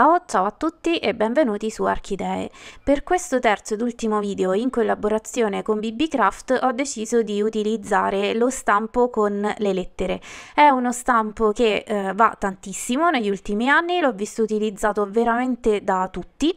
Ciao, ciao a tutti e benvenuti su Archidee. Per questo terzo ed ultimo video in collaborazione con BBCraft ho deciso di utilizzare lo stampo con le lettere. È uno stampo che eh, va tantissimo negli ultimi anni, l'ho visto utilizzato veramente da tutti.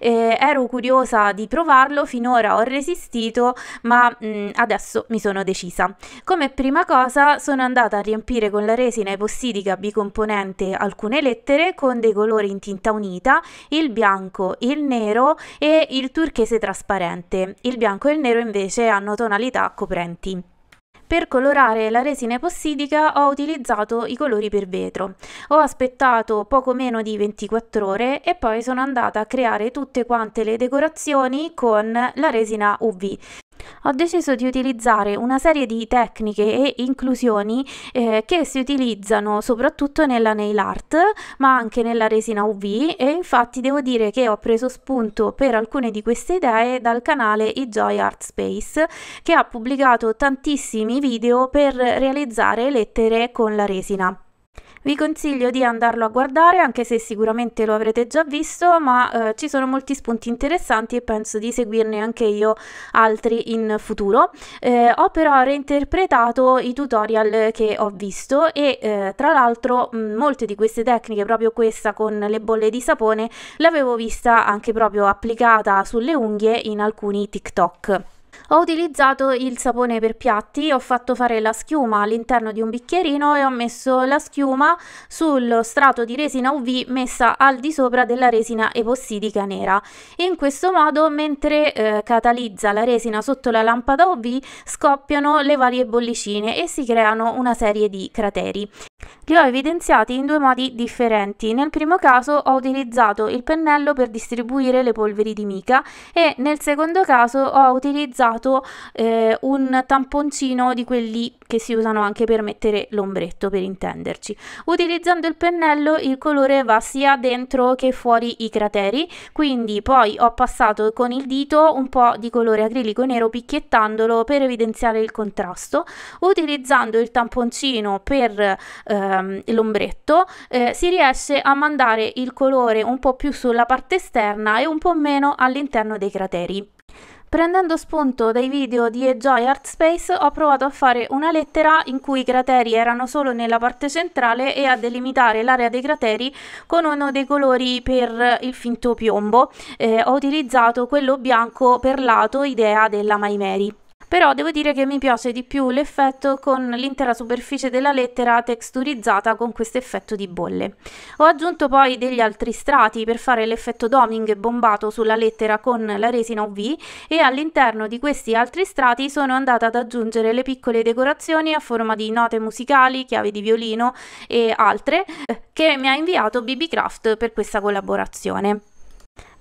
Eh, ero curiosa di provarlo, finora ho resistito, ma mh, mm, adesso mi sono decisa. Come prima cosa sono andata a riempire con la resina epossidica bicomponente alcune lettere con dei colori intinti tinta unita, il bianco, il nero e il turchese trasparente. Il bianco e il nero invece hanno tonalità coprenti. Per colorare la resina epossidica ho utilizzato i colori per vetro. Ho aspettato poco meno di 24 ore e poi sono andata a creare tutte quante le decorazioni con la resina UV ho deciso di utilizzare una serie di tecniche e inclusioni eh, che si utilizzano soprattutto nella nail art ma anche nella resina UV e infatti devo dire che ho preso spunto per alcune di queste idee dal canale I Joy Art Space che ha pubblicato tantissimi video per realizzare lettere con la resina. Vi consiglio di andarlo a guardare anche se sicuramente lo avrete già visto, ma eh, ci sono molti spunti interessanti e penso di seguirne anche io altri in futuro. Eh, ho però reinterpretato i tutorial che ho visto e eh, tra l'altro mm, molte di queste tecniche, proprio questa con le bolle di sapone, l'avevo vista anche proprio applicata sulle unghie in alcuni TikTok. Ho utilizzato il sapone per piatti, ho fatto fare la schiuma all'interno di un bicchierino e ho messo la schiuma sul strato di resina UV messa al di sopra della resina epossidica nera. In questo modo, mentre eh, catalizza la resina sotto la lampada UV, scoppiano le varie bollicine e si creano una serie di crateri. Li ho evidenziati in due modi differenti. Nel primo caso ho utilizzato il pennello per distribuire le polveri di mica e nel secondo caso ho utilizzato eh, un tamponcino di quelli che si usano anche per mettere l'ombretto per intenderci. Utilizzando il pennello il colore va sia dentro che fuori i crateri, quindi poi ho passato con il dito un po' di colore acrilico nero picchiettandolo per evidenziare il contrasto. Utilizzando il tamponcino per ehm, l'ombretto eh, si riesce a mandare il colore un po' più sulla parte esterna e un po' meno all'interno dei crateri. Prendendo spunto dai video di Ejoy Artspace ho provato a fare una lettera in cui i crateri erano solo nella parte centrale e a delimitare l'area dei crateri con uno dei colori per il finto piombo. Eh, ho utilizzato quello bianco per lato, idea della Maimeri però devo dire che mi piace di più l'effetto con l'intera superficie della lettera texturizzata con questo effetto di bolle. Ho aggiunto poi degli altri strati per fare l'effetto doming bombato sulla lettera con la resina UV e all'interno di questi altri strati sono andata ad aggiungere le piccole decorazioni a forma di note musicali, chiavi di violino e altre eh, che mi ha inviato BB Craft per questa collaborazione.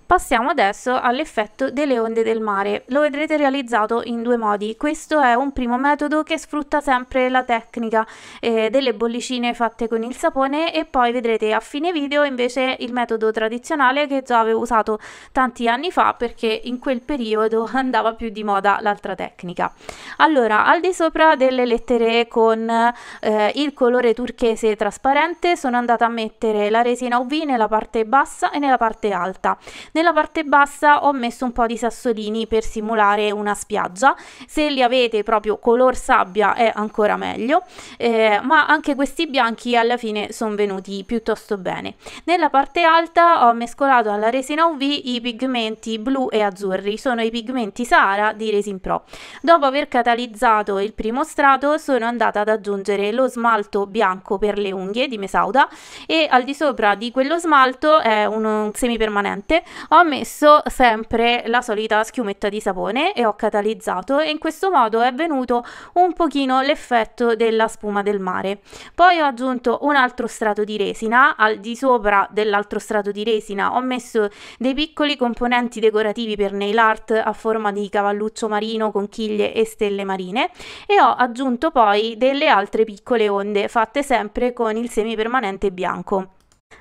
Passiamo adesso all'effetto delle onde del mare. Lo vedrete realizzato in due modi. Questo è un primo metodo che sfrutta sempre la tecnica eh, delle bollicine fatte con il sapone e poi vedrete a fine video invece il metodo tradizionale che già avevo usato tanti anni fa perché in quel periodo andava più di moda l'altra tecnica. Allora, al di sopra delle lettere con eh, il colore turchese trasparente sono andata a mettere la resina UV nella parte bassa e nella parte alta. Nella parte bassa ho messo un po' di sassolini per simulare una spiaggia, se li avete proprio color sabbia è ancora meglio, eh, ma anche questi bianchi alla fine sono venuti piuttosto bene. Nella parte alta ho mescolato alla resina UV i pigmenti blu e azzurri, sono i pigmenti Sahara di Resin Pro. Dopo aver catalizzato il primo strato sono andata ad aggiungere lo smalto bianco per le unghie di Mesauda e al di sopra di quello smalto è un semipermanente ho messo sempre la solita schiumetta di sapone e ho catalizzato e in questo modo è venuto un pochino l'effetto della spuma del mare. Poi ho aggiunto un altro strato di resina, al di sopra dell'altro strato di resina ho messo dei piccoli componenti decorativi per nail art a forma di cavalluccio marino, conchiglie e stelle marine e ho aggiunto poi delle altre piccole onde fatte sempre con il semi permanente bianco.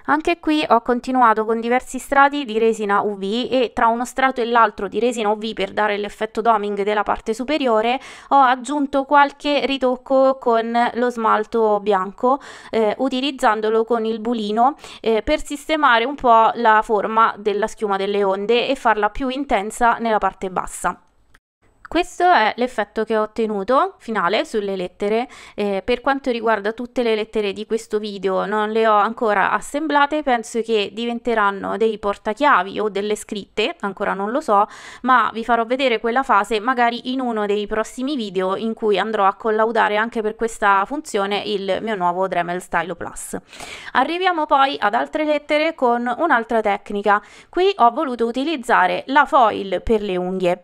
Anche qui ho continuato con diversi strati di resina UV e tra uno strato e l'altro di resina UV per dare l'effetto doming della parte superiore ho aggiunto qualche ritocco con lo smalto bianco eh, utilizzandolo con il bulino eh, per sistemare un po' la forma della schiuma delle onde e farla più intensa nella parte bassa. Questo è l'effetto che ho ottenuto finale sulle lettere. Eh, per quanto riguarda tutte le lettere di questo video non le ho ancora assemblate, penso che diventeranno dei portachiavi o delle scritte, ancora non lo so, ma vi farò vedere quella fase magari in uno dei prossimi video in cui andrò a collaudare anche per questa funzione il mio nuovo Dremel Stylo Plus. Arriviamo poi ad altre lettere con un'altra tecnica. Qui ho voluto utilizzare la foil per le unghie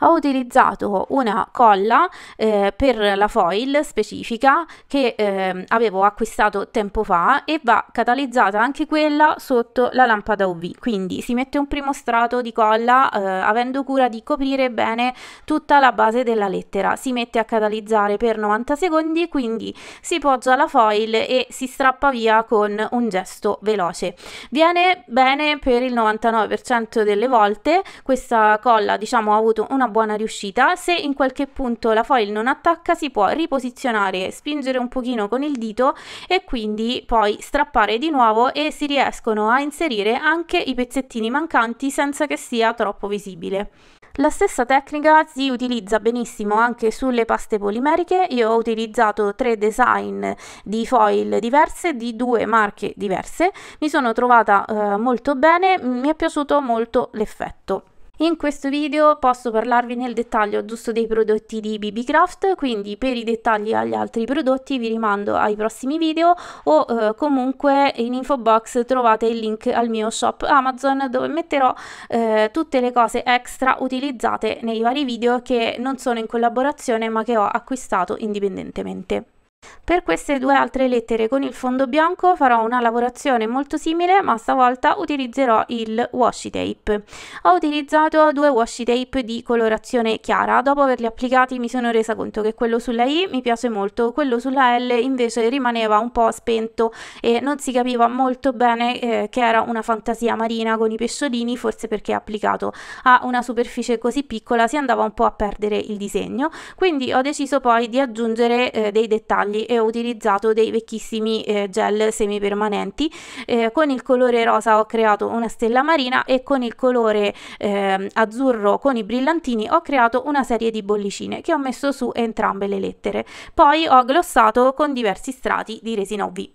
ho utilizzato una colla eh, per la foil specifica che eh, avevo acquistato tempo fa e va catalizzata anche quella sotto la lampada UV quindi si mette un primo strato di colla eh, avendo cura di coprire bene tutta la base della lettera si mette a catalizzare per 90 secondi quindi si poggia la foil e si strappa via con un gesto veloce viene bene per il 99% delle volte questa colla diciamo ha avuto una buona riuscita. Se in qualche punto la foil non attacca si può riposizionare, spingere un pochino con il dito e quindi poi strappare di nuovo e si riescono a inserire anche i pezzettini mancanti senza che sia troppo visibile. La stessa tecnica si utilizza benissimo anche sulle paste polimeriche, io ho utilizzato tre design di foil diverse, di due marche diverse, mi sono trovata eh, molto bene, mi è piaciuto molto l'effetto. In questo video posso parlarvi nel dettaglio giusto dei prodotti di BB Craft, quindi per i dettagli agli altri prodotti vi rimando ai prossimi video o eh, comunque in info box trovate il link al mio shop Amazon dove metterò eh, tutte le cose extra utilizzate nei vari video che non sono in collaborazione ma che ho acquistato indipendentemente. Per queste due altre lettere con il fondo bianco farò una lavorazione molto simile ma stavolta utilizzerò il washi tape. Ho utilizzato due washi tape di colorazione chiara, dopo averli applicati mi sono resa conto che quello sulla I mi piace molto, quello sulla L invece rimaneva un po' spento e non si capiva molto bene eh, che era una fantasia marina con i pesciolini, forse perché applicato a una superficie così piccola si andava un po' a perdere il disegno, quindi ho deciso poi di aggiungere eh, dei dettagli gialli e ho utilizzato dei vecchissimi eh, gel semipermanenti. Eh, con il colore rosa ho creato una stella marina e con il colore eh, azzurro con i brillantini ho creato una serie di bollicine che ho messo su entrambe le lettere. Poi ho glossato con diversi strati di resina UV.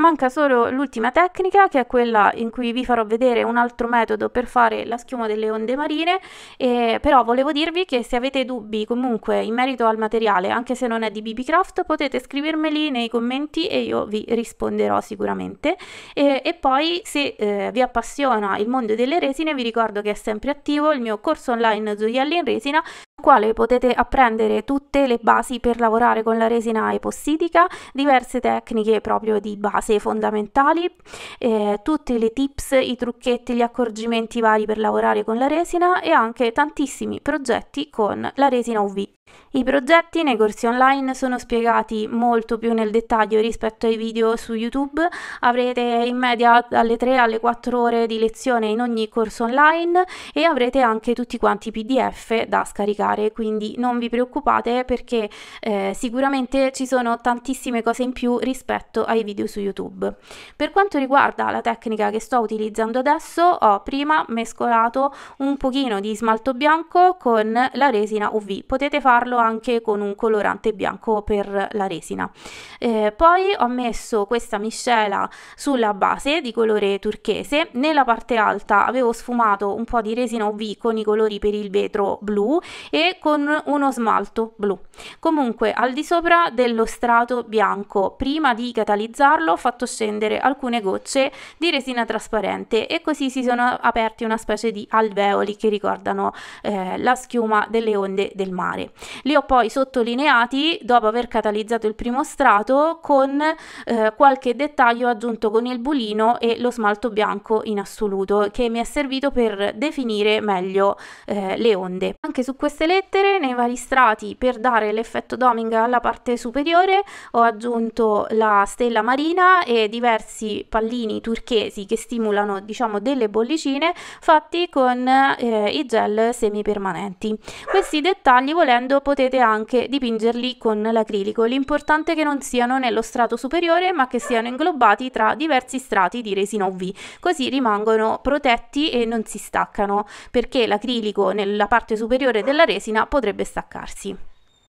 Manca solo l'ultima tecnica che è quella in cui vi farò vedere un altro metodo per fare la schiuma delle onde marine, eh, però volevo dirvi che se avete dubbi comunque in merito al materiale, anche se non è di BBCraft, potete scrivermeli nei commenti e io vi risponderò sicuramente. E, e poi se eh, vi appassiona il mondo delle resine vi ricordo che è sempre attivo il mio corso online Gioielli in resina quale potete apprendere tutte le basi per lavorare con la resina epossidica, diverse tecniche proprio di base fondamentali, eh, tutte le tips, i trucchetti, gli accorgimenti vari per lavorare con la resina e anche tantissimi progetti con la resina UV. I progetti nei corsi online sono spiegati molto più nel dettaglio rispetto ai video su YouTube, avrete in media dalle 3 alle 4 ore di lezione in ogni corso online e avrete anche tutti quanti PDF da scaricare, quindi non vi preoccupate perché eh, sicuramente ci sono tantissime cose in più rispetto ai video su YouTube. Per quanto riguarda la tecnica che sto utilizzando adesso, ho prima mescolato un pochino di smalto bianco con la resina UV. Potete farlo farlo anche con un colorante bianco per la resina. Eh, poi ho messo questa miscela sulla base di colore turchese, nella parte alta avevo sfumato un po' di resina UV con i colori per il vetro blu e con uno smalto blu. Comunque al di sopra dello strato bianco, prima di catalizzarlo ho fatto scendere alcune gocce di resina trasparente e così si sono aperti una specie di alveoli che ricordano eh, la schiuma delle onde del mare. Li ho poi sottolineati dopo aver catalizzato il primo strato con eh, qualche dettaglio aggiunto con il bulino e lo smalto bianco in assoluto che mi è servito per definire meglio eh, le onde. Anche su queste lettere nei vari strati per dare l'effetto doming alla parte superiore ho aggiunto la stella marina e diversi pallini turchesi che stimolano diciamo delle bollicine fatti con eh, i gel semipermanenti. Questi dettagli volendo potete anche dipingerli con l'acrilico. L'importante è che non siano nello strato superiore ma che siano inglobati tra diversi strati di resina UV, così rimangono protetti e non si staccano perché l'acrilico nella parte superiore della resina potrebbe staccarsi.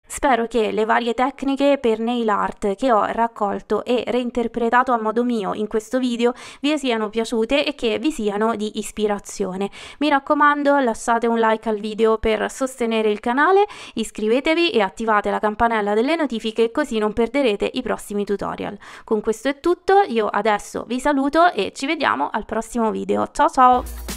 Spero che le varie tecniche per nail art che ho raccolto e reinterpretato a modo mio in questo video vi siano piaciute e che vi siano di ispirazione. Mi raccomando lasciate un like al video per sostenere il canale, iscrivetevi e attivate la campanella delle notifiche così non perderete i prossimi tutorial. Con questo è tutto, io adesso vi saluto e ci vediamo al prossimo video. Ciao ciao!